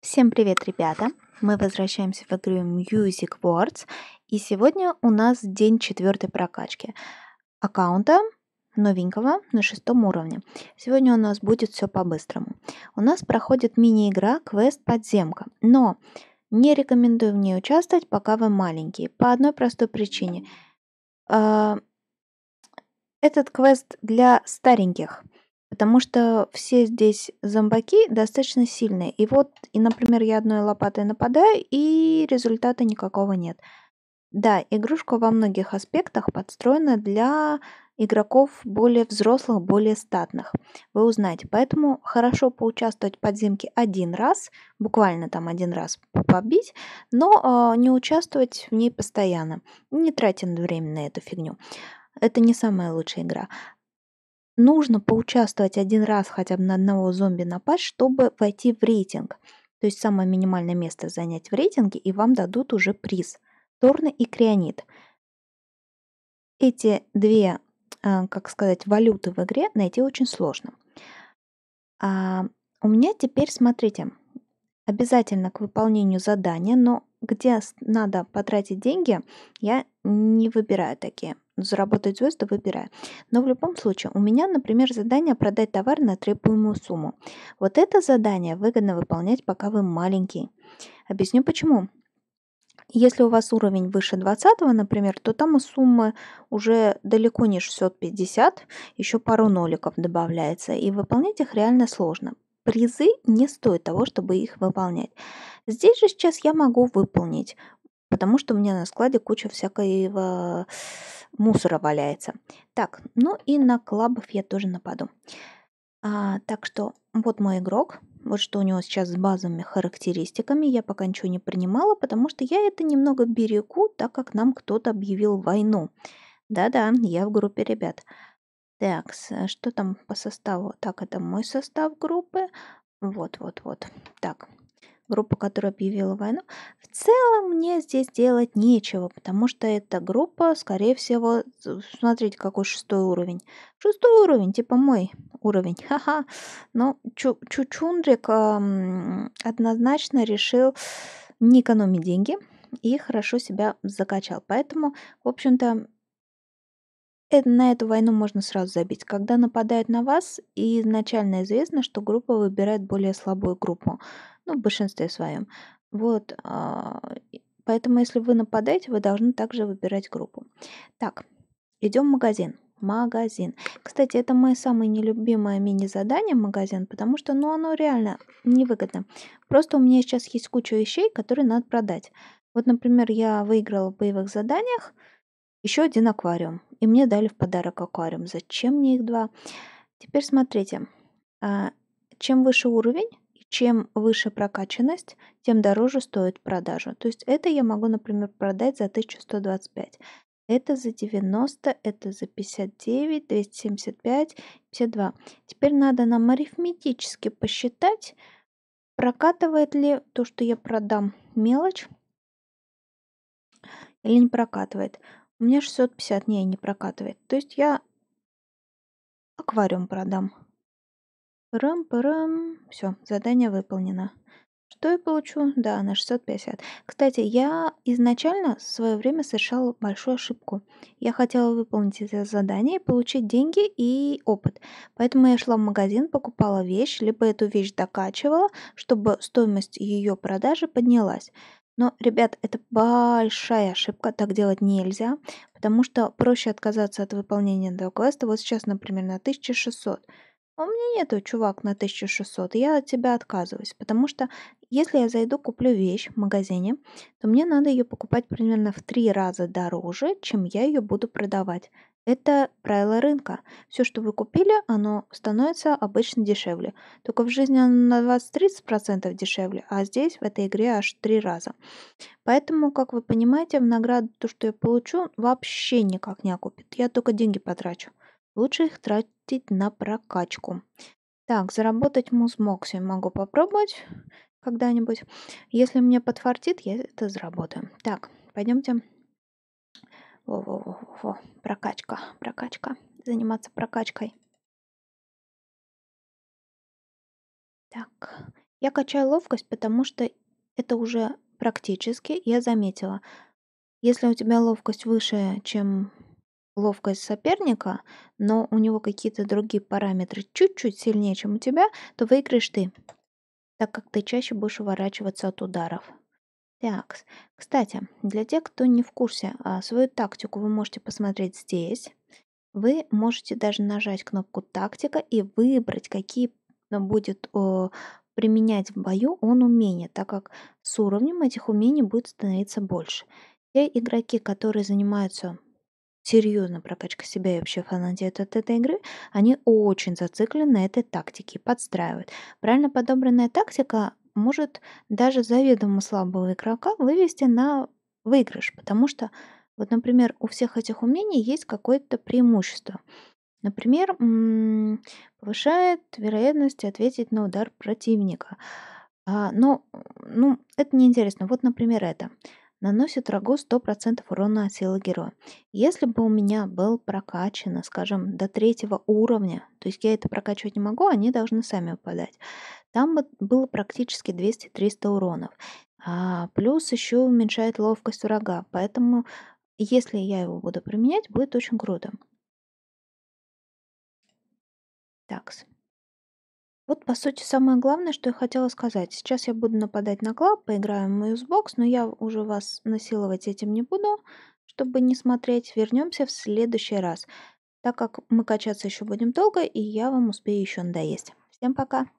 Всем привет, ребята! Мы возвращаемся в игру Music Words, и сегодня у нас день четвертой прокачки аккаунта новенького на шестом уровне. Сегодня у нас будет все по-быстрому. У нас проходит мини-игра «Квест подземка», но не рекомендую в ней участвовать, пока вы маленькие, по одной простой причине. А, этот квест для стареньких – Потому что все здесь зомбаки достаточно сильные. И вот, и, например, я одной лопатой нападаю, и результата никакого нет. Да, игрушка во многих аспектах подстроена для игроков более взрослых, более статных. Вы узнаете. Поэтому хорошо поучаствовать в подземке один раз, буквально там один раз побить, но э, не участвовать в ней постоянно. Не тратим время на эту фигню. Это не самая лучшая игра нужно поучаствовать один раз хотя бы на одного зомби напасть, чтобы войти в рейтинг. То есть самое минимальное место занять в рейтинге, и вам дадут уже приз. Торны и крионит. Эти две, а, как сказать, валюты в игре найти очень сложно. А у меня теперь, смотрите, обязательно к выполнению задания, но где надо потратить деньги, я не выбираю такие. Заработать звезды выбираю. Но в любом случае, у меня, например, задание продать товар на требуемую сумму. Вот это задание выгодно выполнять, пока вы маленький. Объясню почему. Если у вас уровень выше 20, например, то там суммы уже далеко не 650, еще пару ноликов добавляется, и выполнять их реально сложно. Призы не стоит того, чтобы их выполнять. Здесь же сейчас я могу выполнить потому что у меня на складе куча всякого мусора валяется. Так, ну и на клабов я тоже нападу. А, так что вот мой игрок, вот что у него сейчас с базовыми характеристиками. Я пока ничего не принимала, потому что я это немного берегу, так как нам кто-то объявил войну. Да-да, я в группе ребят. Так, а что там по составу? Так, это мой состав группы. Вот-вот-вот. Так, группа, которая объявила войну, в целом мне здесь делать нечего, потому что эта группа, скорее всего, смотрите, какой шестой уровень. Шестой уровень, типа мой уровень, ха-ха. Но Чучундрик эм, однозначно решил не экономить деньги и хорошо себя закачал. Поэтому, в общем-то, это, на эту войну можно сразу забить. Когда нападают на вас, и изначально известно, что группа выбирает более слабую группу ну, в большинстве своем. Вот, а, поэтому если вы нападаете, вы должны также выбирать группу. Так, идем в магазин магазин. Кстати, это мое самое нелюбимое мини-задание магазин, потому что ну, оно реально невыгодно. Просто у меня сейчас есть куча вещей, которые надо продать. Вот, например, я выиграла в боевых заданиях еще один аквариум. И мне дали в подарок аквариум. Зачем мне их два? Теперь смотрите. А, чем выше уровень, чем выше прокачанность, тем дороже стоит продажа. То есть это я могу, например, продать за 1125. Это за 90, это за 59, 275, 52. Теперь надо нам арифметически посчитать, прокатывает ли то, что я продам мелочь или не прокатывает. У меня 650, не, не прокатывает. То есть я аквариум продам. Парам-парам. Все, задание выполнено. Что я получу? Да, на 650. Кстати, я изначально в свое время совершала большую ошибку. Я хотела выполнить это задание, получить деньги и опыт. Поэтому я шла в магазин, покупала вещь, либо эту вещь докачивала, чтобы стоимость ее продажи поднялась. Но, ребят, это большая ошибка, так делать нельзя, потому что проще отказаться от выполнения этого квеста. Вот сейчас, например, на 1600 у меня нету, чувак, на 1600, я от тебя отказываюсь, потому что если я зайду, куплю вещь в магазине, то мне надо ее покупать примерно в три раза дороже, чем я ее буду продавать. Это правило рынка. Все, что вы купили, оно становится обычно дешевле. Только в жизни оно на 20-30% дешевле, а здесь в этой игре аж три раза. Поэтому, как вы понимаете, в награду то, что я получу, вообще никак не окупит. Я только деньги потрачу. Лучше их тратить на прокачку. Так, заработать музмокси могу попробовать когда-нибудь. Если мне подфартит, я это заработаю. Так, пойдемте. Во-во-во-во. Прокачка, прокачка. Заниматься прокачкой. Так, я качаю ловкость, потому что это уже практически, я заметила. Если у тебя ловкость выше, чем ловкость соперника, но у него какие-то другие параметры чуть-чуть сильнее, чем у тебя, то выиграешь ты, так как ты чаще будешь уворачиваться от ударов. Так, кстати, для тех, кто не в курсе, а, свою тактику вы можете посмотреть здесь. Вы можете даже нажать кнопку «Тактика» и выбрать, какие а, будет применять в бою он умение, так как с уровнем этих умений будет становиться больше. Те игроки, которые занимаются Серьезно прокачка себя и вообще фанатеют от этой игры, они очень зациклены на этой тактике и подстраивают. Правильно подобранная тактика может даже заведомо слабого игрока вывести на выигрыш, потому что, вот, например, у всех этих умений есть какое-то преимущество. Например, повышает вероятность ответить на удар противника. А, но ну, это неинтересно. Вот, например, это наносит врагу 100% урона от силы героя. Если бы у меня был прокачано, э, скажем, до третьего уровня, то есть я это прокачивать не могу, они должны сами упадать. там бы было практически 200-300 уронов. А плюс еще уменьшает ловкость врага, поэтому если я его буду применять, будет очень круто. Такс. Вот, по сути, самое главное, что я хотела сказать. Сейчас я буду нападать на клаб, поиграем в мьюзбокс, но я уже вас насиловать этим не буду, чтобы не смотреть. Вернемся в следующий раз, так как мы качаться еще будем долго, и я вам успею еще надоесть. Всем пока!